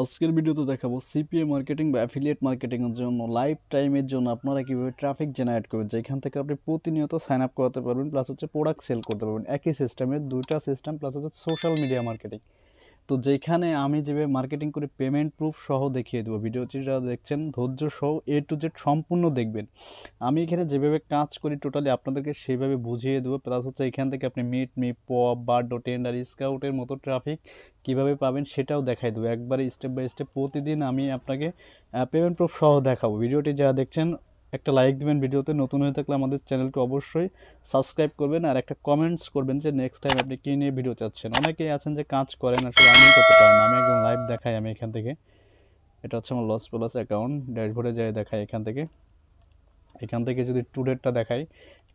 আজকের ভিডিওতে দেখাবো সিপিএ মার্কেটিং বা অ্যাফিলিয়েট মার্কেটিংয়ের জন্য লাইফ টাইমের জন্য আপনারা কীভাবে ট্রাফিক জেনারেট করবেন যেখান থেকে আপনি প্রতিনিয়ত সাইন আপ করাতে পারবেন প্লাস হচ্ছে প্রোডাক্ট সেল করতে পারবেন একই সিস্টেমের দুইটা সিস্টেম প্লাস হচ্ছে সোশ্যাল মিডিয়া মার্কেটিং তো যেখানে আমি যেভাবে মার্কেটিং করে পেমেন্ট প্রুফ সহ দেখিয়ে দেবো ভিডিওটিটা দেখছেন ধৈর্য সহ এ টু জেড সম্পূর্ণ দেখবেন আমি এখানে যেভাবে কাজ করি টোটালি আপনাদেরকে সেভাবে বুঝিয়ে দেবো প্লাস হচ্ছে এখান থেকে আপনি MeetMe POF Badoo Tinder স্কাউটের মতো ট্রাফিক কীভাবে পাবেন সেটাও দেখাই দেবো একবারে স্টেপ বাই স্টেপ প্রতিদিন আমি আপনাকে পেমেন্ট প্রুফ সহ দেখাবো ভিডিওটি যারা দেখছেন একটা লাইক দিবেন ভিডিওতে নতুন হয়ে থাকলে আমাদের চ্যানেলকে অবশ্যই সাবস্ক্রাইব করবেন আর একটা কমেন্টস করবেন যে নেক্সট টাইম আপনি কী নিয়ে ভিডিও চাচ্ছেন অনেকেই আছেন যে কাজ করেন আসলে আমি করতে পারেন আমি একদম লাইভ দেখাই আমি এখান থেকে এটা হচ্ছে আমার লস প্লাস অ্যাকাউন্ট ড্যাশবোর্ডে যাই দেখাই এখান থেকে এখান থেকে যদি টু ডেটটা দেখাই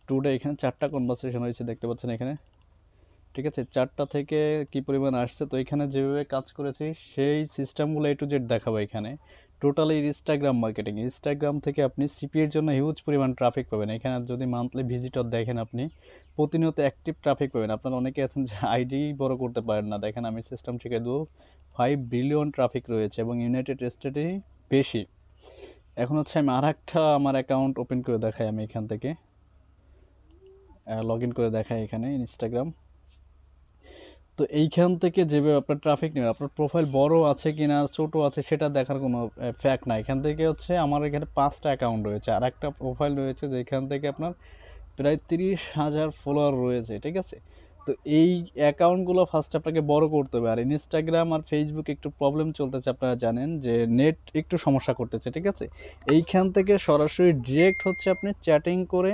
টু ডে এখানে চারটা কনভারসেশন হয়েছে দেখতে পাচ্ছেন এখানে ঠিক আছে চারটা থেকে কি পরিমাণ আসছে তো এখানে যেভাবে কাজ করেছি সেই সিস্টেমগুলো টু জেড দেখাবো এখানে টোটালি ইনস্টাগ্রাম মার্কেটিং ইনস্টাগ্রাম থেকে আপনি সিপিএর জন্য হিউজ পরিমাণ ট্রাফিক পাবেন এখানে যদি মান্থলি ভিজিটর দেখেন আপনি প্রতিনিয়ত অ্যাক্টিভ ট্রাফিক পাবেন আপনারা অনেকে আছেন যে আইডি বড় করতে পারেন না দেখেন আমি সিস্টেম থেকে দু ফাইভ বিলিয়ন ট্রাফিক রয়েছে এবং ইউনাইটেড স্টেটে বেশি এখন হচ্ছে আমি আর একটা আমার অ্যাকাউন্ট ওপেন করে দেখাই আমি এখান থেকে লগ ইন করে দেখাই এখানে ইনস্টাগ্রাম তো এইখান থেকে যেভাবে আপনার ট্রাফিক নেবে আপনার প্রোফাইল বড় আছে কি না ছোটো আছে সেটা দেখার কোনো ফ্যাক্ট না এখান থেকে হচ্ছে আমার এখানে পাঁচটা অ্যাকাউন্ট রয়েছে আর একটা প্রোফাইল রয়েছে যেখান থেকে আপনার প্রায় তিরিশ হাজার ফলোয়ার রয়েছে ঠিক আছে তো এই অ্যাকাউন্টগুলো ফার্স্ট আপনাকে বড় করতে হবে আর ইনস্টাগ্রাম আর ফেসবুক একটু প্রবলেম চলতেছে আপনারা জানেন যে নেট একটু সমস্যা করতেছে ঠিক আছে এইখান থেকে সরাসরি ডিরেক্ট হচ্ছে আপনি চ্যাটিং করে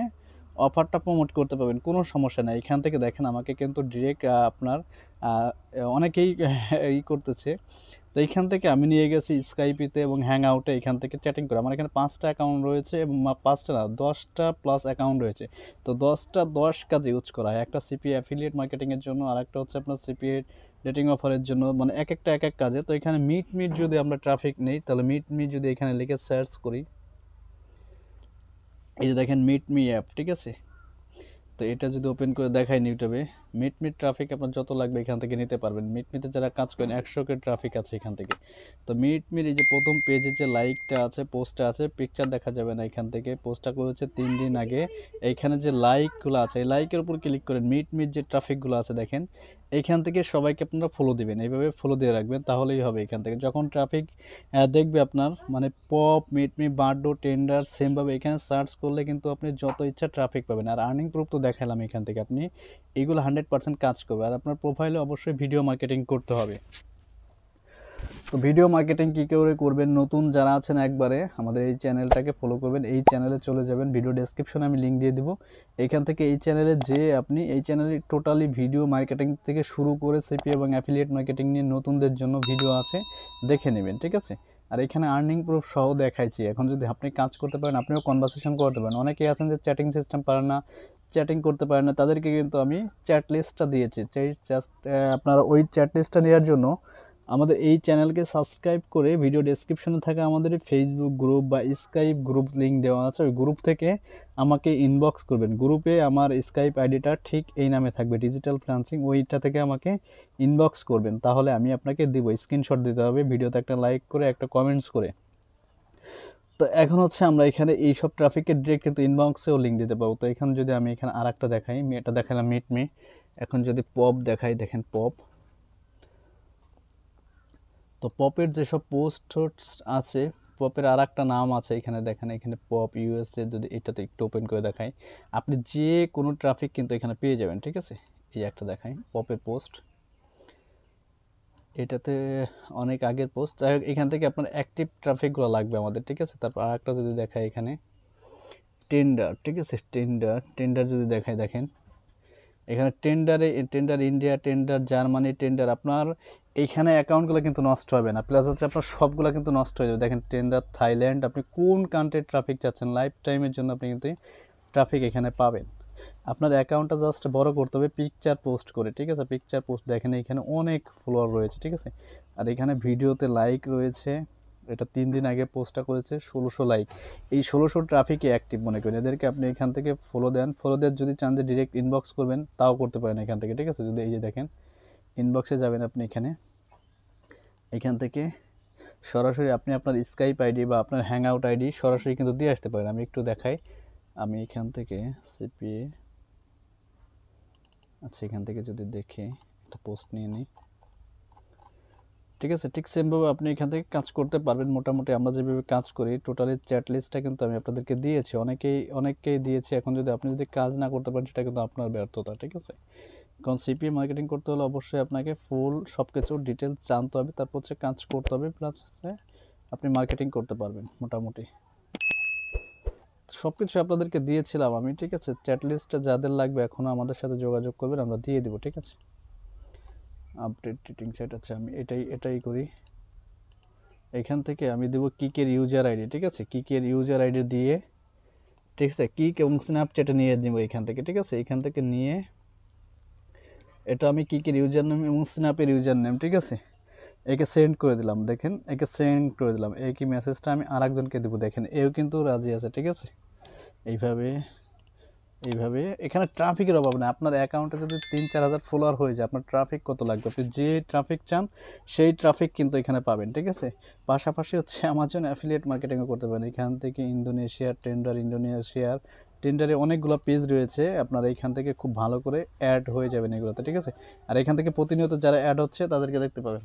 অফারটা প্রমোট করতে পারবেন কোনো সমস্যা নেই এখান থেকে দেখেন আমাকে কিন্তু ডিরেক্ট আপনার অনেকেই ই করতেছে তো এইখান থেকে আমি নিয়ে গেছি স্কাইপিতে এবং হ্যাং আউটে এখান থেকে চ্যাটিং করে আমার এখানে পাঁচটা অ্যাকাউন্ট রয়েছে এবং পাঁচটা না দশটা প্লাস অ্যাকাউন্ট রয়েছে তো দশটা দশ কাজে ইউজ করা হয় একটা সিপি অ্যাফিলিয়েট মার্কেটিংয়ের জন্য আর একটা হচ্ছে আপনার সিপি ডেটিং অফারের জন্য মানে এক একটা এক এক কাজে তো এখানে মিট মিট যদি আমরা ট্রাফিক নেই তাহলে মিট মিট যদি এখানে লিখে সার্চ করি এই যে দেখেন মিট মি অ্যাপ ঠিক আছে তো এটা যদি ওপেন করে দেখায় ইউটিউবে মিট মিট ট্রাফিক আপনার যত লাগবে এখান থেকে নিতে পারবেন মিট মিতে যারা কাজ করেন একশোকে ট্রাফিক আছে এখান থেকে তো মিট মির এই যে প্রথম পেজে যে লাইকটা আছে পোস্টটা আছে পিকচার দেখা যাবে না এখান থেকে পোস্টটা করেছে তিন দিন আগে এইখানে যে লাইকগুলো আছে এই লাইকের উপর ক্লিক করেন মিট মির যে ট্রাফিকগুলো আছে দেখেন এখান থেকে সবাইকে আপনারা ফলো দিবেন এইভাবে ফলো দিয়ে রাখবেন তাহলেই হবে এখান থেকে যখন ট্রাফিক দেখবে আপনার মানে পপ মিটমি বার্ডো টেন্ডার সেমভাবে এখানে সার্চ করলে কিন্তু আপনি যত ইচ্ছা ট্রাফিক পাবেন আর আর্নিং প্রুফ তো দেখালাম এখান থেকে আপনি এগুলো হান্ড্রেড পার্সেন্ট কাজ করবে আর আপনার প্রোফাইলে অবশ্যই ভিডিও মার্কেটিং করতে হবে তো ভিডিও মার্কেটিং কী করে করবেন নতুন যারা আছেন একবারে আমাদের এই চ্যানেলটাকে ফলো করবেন এই চ্যানেলে চলে যাবেন ভিডিও ডেসক্রিপশনে আমি লিঙ্ক দিয়ে দিব এখান থেকে এই চ্যানেলে যে আপনি এই চ্যানেলে টোটালি ভিডিও মার্কেটিং থেকে শুরু করে সিপি এবং অ্যাফিলিয়েট মার্কেটিং নিয়ে নতুনদের জন্য ভিডিও আছে দেখে নেবেন ঠিক আছে আর এখানে আর্নিং প্রুফ সহ দেখাইছি এখন যদি আপনি কাজ করতে পারেন আপনিও কনভারসেশন করতে পারেন অনেকেই আছেন যে চ্যাটিং সিস্টেম পারেন না চ্যাটিং করতে পারেন না তাদেরকে কিন্তু আমি চ্যাট লিস্টটা দিয়েছি আপনারা ওই চ্যাট লিস্টটা নেওয়ার জন্য আমাদের এই চ্যানেলকে সাবস্ক্রাইব করে ভিডিও ডেসক্রিপশনে থাকা আমাদের ফেসবুক গ্রুপ বা স্কাইপ গ্রুপ লিঙ্ক দেওয়া আছে ওই গ্রুপ থেকে আমাকে ইনবক্স করবেন গ্রুপে আমার স্কাইপ আইডিটা ঠিক এই নামে থাকবে ডিজিটাল ফ্রান্সিং ওইটা থেকে আমাকে ইনবক্স করবেন তাহলে আমি আপনাকে দেবো স্ক্রিনশট দিতে হবে ভিডিওতে একটা লাইক করে একটা কমেন্টস করে তো এখন হচ্ছে আমরা এখানে এই সব ট্রাফিকের ডিরেক্ট কিন্তু ইনবক্সেও লিঙ্ক দিতে পারবো তো এখানে যদি আমি এখানে আর একটা দেখাই এটা দেখালাম মিট মি এখন যদি পপ দেখাই দেখেন পপ তো পপের যেসব পোস্ট আছে পপের আর একটা নাম আছে এখানে দেখেন এখানে পপ ইউএসএ যদি এটাতে একটু ওপেন করে দেখাই আপনি যে কোনো ট্রাফিক কিন্তু এখানে পেয়ে যাবেন ঠিক আছে এই একটা দেখাই পপের পোস্ট এটাতে অনেক আগের পোস্ট যাই হোক এখান থেকে আপনার অ্যাক্টিভ ট্রাফিকগুলো লাগবে আমাদের ঠিক আছে তারপর আর একটা যদি দেখাই এখানে টেন্ডার ঠিক আছে টেন্ডার টেন্ডার যদি দেখাই দেখেন এখানে টেন্ডারে Tinder India Tinder Germany Tinder আপনার এইখানে অ্যাকাউন্টগুলো কিন্তু নষ্ট হবে না প্লাস হচ্ছে আপনার সবগুলো কিন্তু নষ্ট হয়ে যাবে দেখেন টেন্ডার থাইল্যান্ড আপনি কোন কান্ট্রির ট্রাফিক চাচ্ছেন লাইফ টাইমের জন্য আপনি কিন্তু ট্রাফিক এখানে পাবেন আপনার অ্যাকাউন্টটা জাস্ট বড় করতে হবে পিকচার পোস্ট করে ঠিক আছে পিকচার পোস্ট দেখেন এখানে অনেক ফলোয়ার রয়েছে ঠিক আছে আর এখানে ভিডিওতে লাইক রয়েছে এটা তিন দিন আগে পোস্টটা করেছে ষোলোশো লাইক এই ষোলোশো ট্রাফিকই অ্যাক্টিভ মনে করেন এদেরকে আপনি এখান থেকে ফলো দেন ফলো দেন যদি চান যে ডিরেক্ট ইনবক্স করবেন তাও করতে পারেন এখান থেকে ঠিক আছে যদি এই যে দেখেন ইনবক্সে যাবেন আপনি এখানে এখান থেকে সরাসরি আপনি আপনার স্কাইপ আইডি বা আপনার হ্যাং আউট আইডি সরাসরি কিন্তু দিয়ে আসতে পারেন আমি একটু দেখাই আমি এখান থেকে সিপিএ আচ্ছা এখান থেকে যদি দেখি একটা পোস্ট নিয়ে নিই ঠিক আছে ঠিক সেমভাবে আপনি এখান থেকে কাজ করতে পারবেন মোটামুটি আমরা যেভাবে কাজ করি টোটালি চ্যাট লিস্টটা কিন্তু আমি আপনাদেরকে দিয়েছি অনেকেই অনেককেই দিয়েছি এখন যদি আপনি যদি কাজ না করতে পারেন সেটা কিন্তু আপনার ব্যর্থতা ঠিক আছে কারণ সিপি মার্কেটিং করতে হলে অবশ্যই আপনাকে ফুল সব কিছু ডিটেলস জানতে হবে তারপর হচ্ছে কাজ করতে হবে প্লাস হচ্ছে আপনি মার্কেটিং করতে পারবেন মোটামুটি সব কিছু আপনাদেরকে দিয়েছিলাম আমি ঠিক আছে চ্যাট লিস্টটা যাদের লাগবে এখনও আমাদের সাথে যোগাযোগ করবেন আমরা দিয়ে দিব ঠিক আছে আপডেট টিটিং সাইট আছে আমি এটাই এটাই করি এখান থেকে আমি দেবো কিকের ইউজার আইডি ঠিক আছে কিকের ইউজার আইডি দিয়ে ঠিক আছে কিক এবং স্ন্যাপচ্যাটে নিয়ে নেবো এখান থেকে ঠিক আছে এখান থেকে নিয়ে এটা আমি কী কী ইউজার নেম এবং স্ন্যাপের ইউজার নেম ঠিক আছে একে সেন্ড করে দিলাম দেখেন একে সেন্ড করে দিলাম একই মেসেজটা আমি আর একজনকে দেবো দেখেন এও কিন্তু রাজি আছে ঠিক আছে এইভাবে এইভাবে এখানে ট্রাফিকের অভাব নেই আপনার অ্যাকাউন্টে যদি তিন চার হাজার ফলোয়ার হয়ে যায় আপনার ট্রাফিক কত লাগবে আপনি যে ট্রাফিক চান সেই ট্রাফিক কিন্তু এখানে পাবেন ঠিক আছে পাশাপাশি হচ্ছে অ্যামাজন অ্যাফিলিয়েট মার্কেটিংও করতে পারেন এখান থেকে ইন্দোনেশিয়ার টেন্ডার ইন্দোনেশিয়ার টেন্ডারে অনেকগুলো পেজ রয়েছে আপনারা এইখান থেকে খুব ভালো করে অ্যাড হয়ে যাবেন এগুলোতে ঠিক আছে আর এখান থেকে প্রতিনিয়ত যারা অ্যাড হচ্ছে তাদেরকে দেখতে পাবেন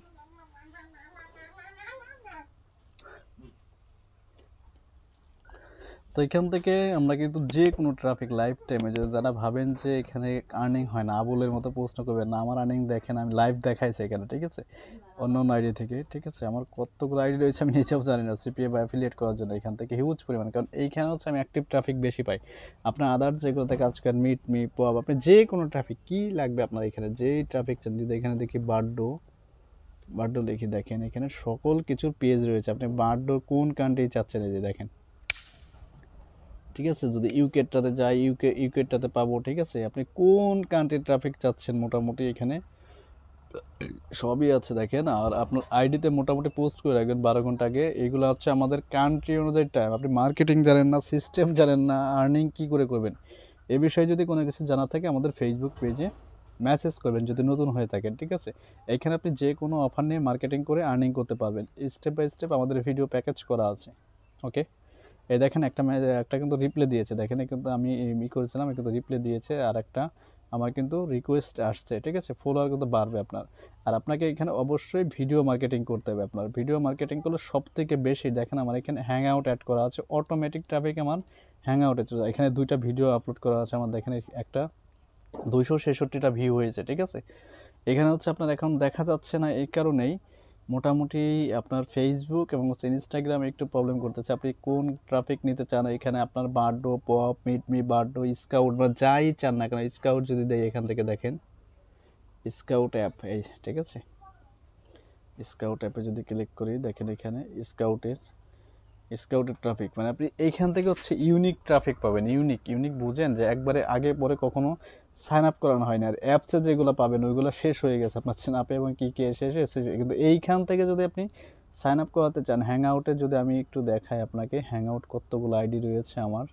তো এখান থেকে আমরা কিন্তু যে কোনো ট্রাফিক লাইফ টাইমে যারা ভাবেন যে এখানে আর্নিং হয় না আবুলের মতো প্রশ্ন করবেন না আমার আর্নিং দেখেন আমি লাইভ দেখাইছি এখানে ঠিক আছে অন্য অন্য আইডি থেকে ঠিক আছে আমার কতগুলো আইডি রয়েছে আমি নিজেও জানি না সিপিএ বা অ্যাফিলিয়েট করার জন্য এখান থেকে হিউজ পরিমাণ কারণ এইখানে হচ্ছে আমি অ্যাক্টিভ ট্রাফিক বেশি পাই আপনার আদার যেগুলোতে কাজ করেন মিট মি পোয়াব আপনি যে কোনো ট্রাফিক কী লাগবে আপনার এখানে যেই ট্রাফিক চান যদি এখানে দেখি বার্ডো বার্ডো লিখি দেখেন এখানে সকল কিছুর পেজ রয়েছে আপনি বার্ডো কোন কান্ট্রি চাচ্ছেন এই যে দেখেন ঠিক আছে যদি ইউকেটটাতে যাই ইউকে ইউকেটটাতে পাবো ঠিক আছে আপনি কোন কান্ট্রির ট্রাফিক চাচ্ছেন মোটামুটি এখানে সবই আছে দেখেন আর আপনার আইডিতে মোটামুটি পোস্ট করে রাখবেন বারো ঘন্টা আগে এগুলো হচ্ছে আমাদের কান্ট্রি অনুযায়ী টাইম আপনি মার্কেটিং জানেন না সিস্টেম জানেন না আর্নিং কি করে করবেন এ বিষয়ে যদি কোনো কিছু জানা থাকে আমাদের ফেসবুক পেজে মেসেজ করবেন যদি নতুন হয়ে থাকেন ঠিক আছে এখানে আপনি যে কোনো অফার নিয়ে মার্কেটিং করে আর্নিং করতে পারবেন স্টেপ বাই স্টেপ আমাদের ভিডিও প্যাকেজ করা আছে ওকে এই দেখেন একটা একটা কিন্তু রিপ্লে দিয়েছে দেখেন কিন্তু আমি ই করেছিলাম কিন্তু রিপ্লে দিয়েছে আর একটা আমার কিন্তু রিকোয়েস্ট আসছে ঠিক আছে ফলোয়ার কিন্তু বাড়বে আপনার আর আপনাকে এখানে অবশ্যই ভিডিও মার্কেটিং করতে হবে আপনার ভিডিও মার্কেটিং করলে সব থেকে বেশি দেখেন আমার এখানে হ্যাং আউট অ্যাড করা আছে অটোমেটিক ট্রাফিক আমার হ্যাং আউটে চলে এখানে দুইটা ভিডিও আপলোড করা আছে আমার দেখেন একটা দুইশো ছেষট্টিটা ভিউ হয়েছে ঠিক আছে এখানে হচ্ছে আপনার এখন দেখা যাচ্ছে না এই কারণেই মোটামুটি আপনার ফেসবুক এবং হচ্ছে ইনস্টাগ্রামে একটু প্রবলেম করতেছে আপনি কোন ট্রাফিক নিতে চান এখানে আপনার বার্ডো পপ মিডমি বার্ডো স্কাউট বা যাই চান না কেন স্কাউট যদি দেয় এখান থেকে দেখেন স্কাউট অ্যাপ এই ঠিক আছে স্কাউট অ্যাপে যদি ক্লিক করি দেখেন এখানে স্কাউটের স্কাউটেড ট্রাফিক মানে আপনি এইখান থেকে হচ্ছে ইউনিক ট্রাফিক পাবেন ইউনিক ইউনিক বুঝেন যে একবারে আগে পরে কখনো সাইন আপ করানো হয় না আর অ্যাপসে যেগুলো পাবেন ওইগুলো শেষ হয়ে গেছে আপনার সাইন আপে এবং কী কী শেষ এসে কিন্তু এইখান থেকে যদি আপনি সাইন আপ করাতে চান হ্যাং আউটে যদি আমি একটু দেখাই আপনাকে হ্যাং আউট কতগুলো আইডি রয়েছে আমার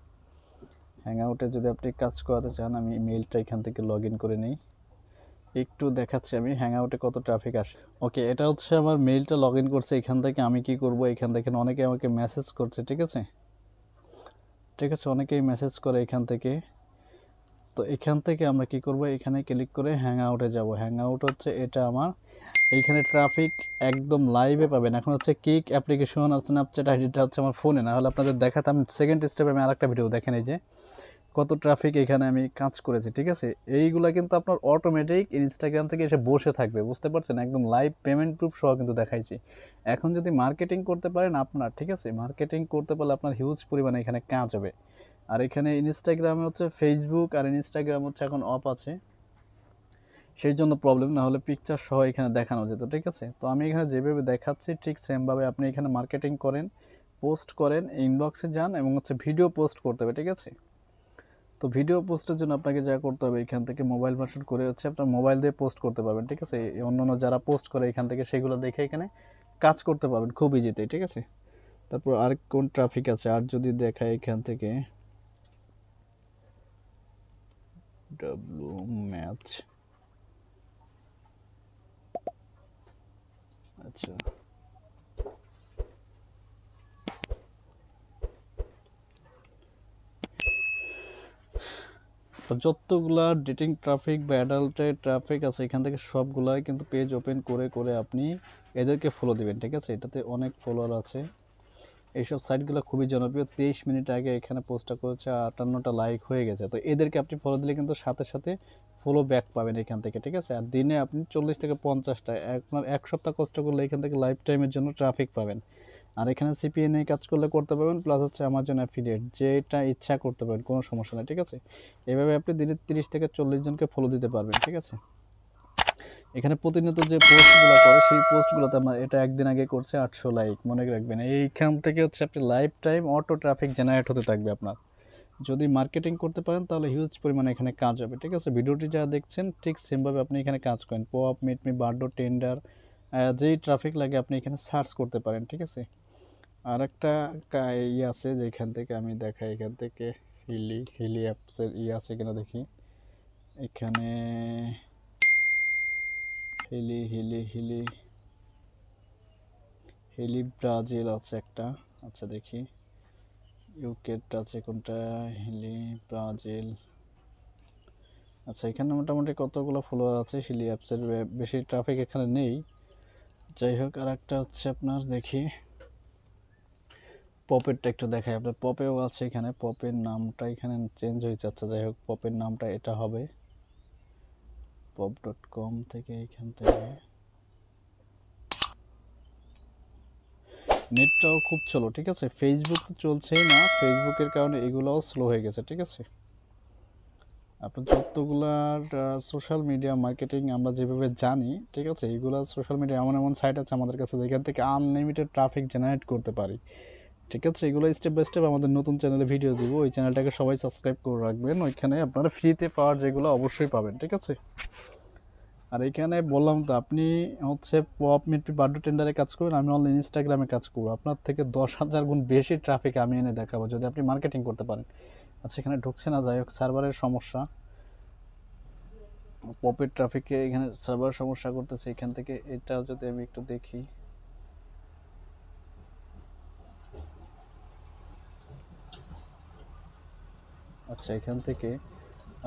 হ্যাং আউটে যদি আপনি কাজ করাতে চান আমি মেলটা এখান থেকে লগ ইন করে নিই একটু দেখাচ্ছি আমি হ্যাং আউটে কত ট্রাফিক আসে ওকে এটা হচ্ছে আমার মেইলটা লগ ইন করছে এখান থেকে আমি কি করব এখান থেকে অনেকে আমাকে মেসেজ করছে ঠিক আছে ঠিক আছে অনেকেই মেসেজ করে এখান থেকে তো এখান থেকে আমরা কি করব এখানে ক্লিক করে হ্যাং আউটে যাবো হ্যাং আউট হচ্ছে এটা আমার এইখানে ট্রাফিক একদম লাইভে পাবেন এখন হচ্ছে কিক অ্যাপ্লিকেশন স্ন্যাপচ্যাট আইডিটা হচ্ছে আমার ফোনে না হলে আপনাদের দেখাতাম সেকেন্ড স্টেপে আমি আরেকটা ভিডিও দেখেন এই যে কত ট্রাফিক এখানে আমি কাজ করেছি ঠিক আছে এইগুলা কিন্তু আপনার অটোমেটিক ইনস্টাগ্রাম থেকে এসে বসে থাকবে বুঝতে পারছেন একদম লাইভ পেমেন্ট প্রুফ সহ কিন্তু দেখাইছি এখন যদি মার্কেটিং করতে পারেন আপনার ঠিক আছে মার্কেটিং করতে পারলে আপনার হিউজ পরিমাণে এখানে কাজ হবে আর এখানে ইনস্টাগ্রামে হচ্ছে ফেসবুক আর ইনস্টাগ্রাম হচ্ছে এখন অফ আছে সেই জন্য প্রবলেম না হলে পিকচার সহ এখানে দেখানো যেত ঠিক আছে তো আমি এখানে যেভাবে দেখাচ্ছি ঠিক সেমভাবে আপনি এখানে মার্কেটিং করেন পোস্ট করেন ইনবক্সে যান এবং হচ্ছে ভিডিও পোস্ট করতে হবে ঠিক আছে তো ভিডিও পোস্টের জন্য আপনাকে যা করতে হবে এখান থেকে মোবাইল ভার্সন করে হচ্ছে আপনার মোবাইল দিয়ে পোস্ট করতে পারবেন ঠিক আছে অন্যান্য যারা পোস্ট করে এখান থেকে সেগুলো দেখে এখানে কাজ করতে পারবেন খুব ইজিতে ঠিক আছে তারপর আর কোন ট্রাফিক আছে আর যদি দেখায় এখান থেকে ডাব্লু ম্যাচ আচ্ছা তো যতগুলা ডেটিং ট্রাফিক বা অ্যাডাল্টের ট্রাফিক আছে এখান থেকে সবগুলাই কিন্তু পেজ ওপেন করে করে আপনি এদেরকে ফলো দিবেন ঠিক আছে এটাতে অনেক ফলোয়ার আছে এইসব সাইটগুলো খুবই জনপ্রিয় তেইশ মিনিট আগে এখানে পোস্টটা করেছে আটান্নটা লাইক হয়ে গেছে তো এদেরকে আপনি ফলো দিলে কিন্তু সাথে সাথে ফলো ব্যাক পাবেন এখান থেকে ঠিক আছে আর দিনে আপনি চল্লিশ থেকে পঞ্চাশটা আপনার এক সপ্তাহ কষ্ট করলে এখান থেকে লাইফ টাইমের জন্য ট্রাফিক পাবেন আর এখানে সিপিএনএ কাজ করলে করতে পারবেন প্লাস হচ্ছে আমাজন অ্যাফিলিয়েট যেটা ইচ্ছা করতে পারেন কোনো সমস্যা নেই ঠিক আছে এভাবে আপনি দিনে তিরিশ থেকে চল্লিশ জনকে ফলো দিতে পারবেন ঠিক আছে এখানে প্রতিনিয়ত যে পোস্টগুলো করে সেই পোস্টগুলোতে আমার এটা একদিন আগে করছে আটশো লাইক মনে রাখবেন এইখান থেকে হচ্ছে আপনি lifetime auto traffic generate হতে থাকবে আপনার যদি মার্কেটিং করতে পারেন তাহলে হিউজ পরিমাণে এখানে কাজ হবে ঠিক আছে ভিডিওটি যা দেখছেন ঠিক সেমভাবে আপনি এখানে কাজ করেন পপ মিটমি বার্ডো টেন্ডার যেই ট্রাফিক লাগে আপনি এখানে সার্চ করতে পারেন ঠিক আছে আর একটা ই আছে যেখান থেকে আমি দেখাই এখান থেকে হিলি হিলি অ্যাপসের ই আছে কিনা দেখি এখানে হিলি হিলি হিলি হিলি ব্রাজিল আছে একটা আচ্ছা দেখি ইউকেটটা আছে কোনটা হিলি ব্রাজিল আচ্ছা এখানে মোটামুটি কতগুলো ফলোয়ার আছে হিলি অ্যাপসের বেশি ট্রাফিক এখানে নেই যাই হোক আর একটা হচ্ছে আপনার দেখি পপেরটা একটু দেখাই আপনার পপেও আছে এখানে পপের নামটা এখানে চেঞ্জ হয়ে যাচ্ছে যাই হোক পপের নামটা এটা হবে পপ ডট কম থেকে এখান থেকে নেটটাও খুব চলো ঠিক আছে ফেসবুক তো চলছেই না ফেসবুকের কারণে এগুলোও স্লো হয়ে গেছে ঠিক আছে আপনার যতগুলার সোশ্যাল মিডিয়া মার্কেটিং আমরা যেভাবে জানি ঠিক আছে এইগুলো সোশ্যাল মিডিয়া এমন এমন সাইট আছে আমাদের কাছে যেখান থেকে আনলিমিটেড ট্রাফিক জেনারেট করতে পারি ঠিক আছে এগুলো স্টেপ বাই স্টেপ আমাদের নতুন চ্যানেলে ভিডিও দিব ওই চ্যানেলটাকে সবাই সাবস্ক্রাইব করে রাখবেন ওইখানে আপনারা ফ্রিতে পাওয়ার যেগুলো অবশ্যই পাবেন ঠিক আছে আর এখানে বললাম তো আপনি হচ্ছে পপ মিটপি বাড্ডু টেন্ডারে কাজ করবেন আমি অনলাইন ইনস্টাগ্রামে কাজ করবো আপনার থেকে দশ হাজার গুণ বেশি ট্রাফিক আমি এনে দেখাবো যদি আপনি মার্কেটিং করতে পারেন আচ্ছা এখানে ঢুকছে না যাই হোক সার্ভারের সমস্যা পপের ট্রাফিকে এখানে সার্ভার সমস্যা করতেছে এখান থেকে এটা যদি আমি একটু দেখি আচ্ছা এখান থেকে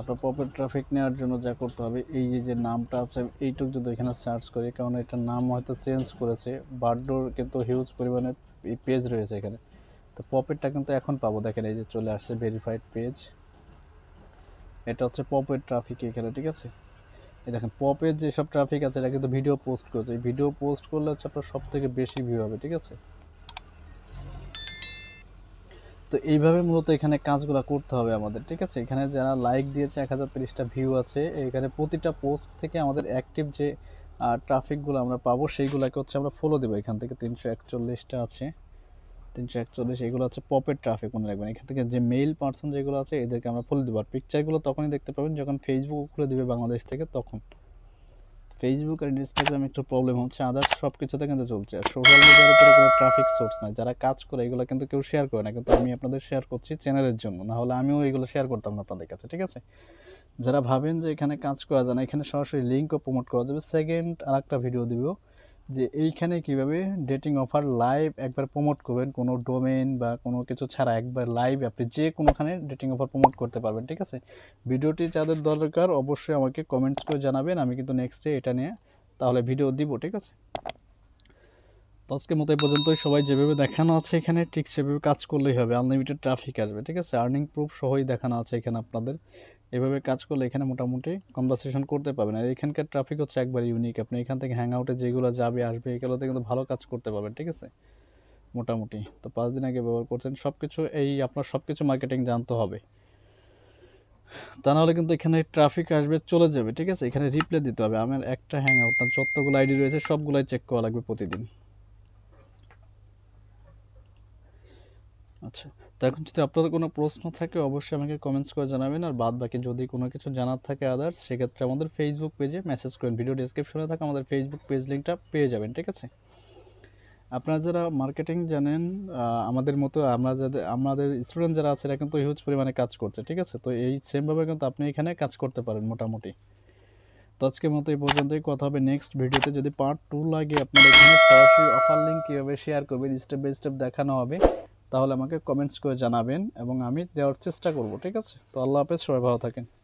আপনার পপের ট্রাফিক নেওয়ার জন্য যা করতে হবে এই যে যে নামটা আছে এইটুক যদি এখানে সার্চ করি কারণ এটার নাম হয়তো চেঞ্জ করেছে বার্ডোর কিন্তু হিউজ পরিমাণে পেজ রয়েছে এখানে তো পপেটটা কিন্তু এখন পাবো দেখেন এই যে চলে আসছে ভেরিফাইড পেজ এটা হচ্ছে পপের ট্রাফিক এখানে ঠিক আছে এই দেখেন পপের যেসব ট্রাফিক আছে এটা কিন্তু ভিডিও পোস্ট করেছে এই ভিডিও পোস্ট করলে হচ্ছে আপনার সব থেকে বেশি ভিউ হবে ঠিক আছে তো এইভাবে মূলত এখানে কাজগুলো করতে হবে আমাদের ঠিক আছে এখানে যারা লাইক দিয়েছে এক হাজার তিরিশটা ভিউ আছে এখানে প্রতিটা পোস্ট থেকে আমাদের অ্যাক্টিভ যে ট্রাফিকগুলো আমরা পাবো সেইগুলোকে হচ্ছে আমরা ফলো দেবো এখান থেকে তিনশো একচল্লিশটা আছে তিনশো একচল্লিশ এগুলো হচ্ছে পপের ট্রাফিক মনে রাখবেন এখান থেকে যে মেল পার্সন যেগুলো আছে এদেরকে আমরা ফলো দেবো আর পিকচারগুলো তখনই দেখতে পাবেন যখন ফেসবুক খুলে দেবে বাংলাদেশ থেকে তখন ফেসবুক আর ইনস্টাগ্রাম একটু প্রবলেম হচ্ছে আদার্স সব কিছুতে কিন্তু চলছে আর সোশ্যাল মিডিয়ার উপরে কোনো ট্রাফিক সোর্স নাই যারা কাজ করে এগুলো কিন্তু কেউ শেয়ার করে না কিন্তু আমি আপনাদের শেয়ার করছি চ্যানেলের জন্য না হলে আমিও এগুলো শেয়ার করতাম না আপনাদের কাছে ঠিক আছে যারা ভাবেন যে এখানে কাজ করা যায় না এখানে সরাসরি লিঙ্কও প্রমোট করা যাবে সেকেন্ড আর একটা ভিডিও দিব যে এইখানে কিভাবে ডেটিং অফার লাইভ একবার প্রমোট করবেন কোনো ডোমেন বা কোনো কিছু ছাড়া একবার লাইভ আপনি যে কোনোখানে ডেটিং অফার প্রমোট করতে পারবেন ঠিক আছে ভিডিওটি যাদের দরকার অবশ্যই আমাকে কমেন্টস করে জানাবেন আমি কিন্তু নেক্সট ডে এটা নিয়ে তাহলে ভিডিও দিব ঠিক আছে তো আজকের মতো এই পর্যন্তই সবাই যেভাবে দেখানো আছে এখানে ঠিক সেভাবে কাজ করলেই হবে আনলিমিটেড ট্রাফিক আসবে ঠিক আছে আর্নিং প্রুফ সহই দেখানো আছে এখানে আপনাদের এভাবে কাজ করলে এখানে মোটামুটি কনভারসেশন করতে পারবেন আর এখানকার ট্রাফিক হচ্ছে একবার ইউনিক আপনি এখান থেকে হ্যাং আউটে যেগুলো যাবে আসবে এগুলোতে কিন্তু ভালো কাজ করতে পারবেন ঠিক আছে মোটামুটি তো পাঁচ দিন আগে ব্যবহার করছেন সব কিছু এই আপনার সব কিছু মার্কেটিং জানতে হবে তা নাহলে কিন্তু এখানে ট্রাফিক আসবে চলে যাবে ঠিক আছে এখানে রিপ্লে দিতে হবে আমার একটা হ্যাং আউট না যতগুলো আইডি রয়েছে সবগুলাই চেক করা লাগবে প্রতিদিন আচ্ছা তো এখন যদি আপনাদের কোনো প্রশ্ন থাকে অবশ্যই আমাকে কমেন্টস করে জানাবেন আর বাদ বাকি যদি কোনো কিছু জানার থাকে আদার্স সেক্ষেত্রে আমাদের ফেসবুক পেজে মেসেজ করেন ভিডিও ডিসক্রিপশনে থাকা আমাদের ফেসবুক পেজ লিঙ্কটা পেয়ে যাবেন ঠিক আছে আপনারা যারা মার্কেটিং জানেন আমাদের মতো আমরা যাদের আমাদের স্টুডেন্ট যারা আছে এরা কিন্তু হিউজ পরিমাণে কাজ করছে ঠিক আছে তো এই সেমভাবে কিন্তু আপনি এখানে কাজ করতে পারেন মোটামুটি তো আজকের মতো এই পর্যন্তই কথা হবে নেক্সট ভিডিওতে যদি পার্ট টু লাগে আপনারা এখানে সরাসরি অফার লিঙ্ক কীভাবে শেয়ার করবেন স্টেপ বাই স্টেপ দেখানো হবে তাহলে আমাকে কমেন্টস করে জানাবেন এবং আমি দেওয়ার চেষ্টা করব ঠিক আছে তো আল্লাহ হাফেজ সবাই ভালো থাকেন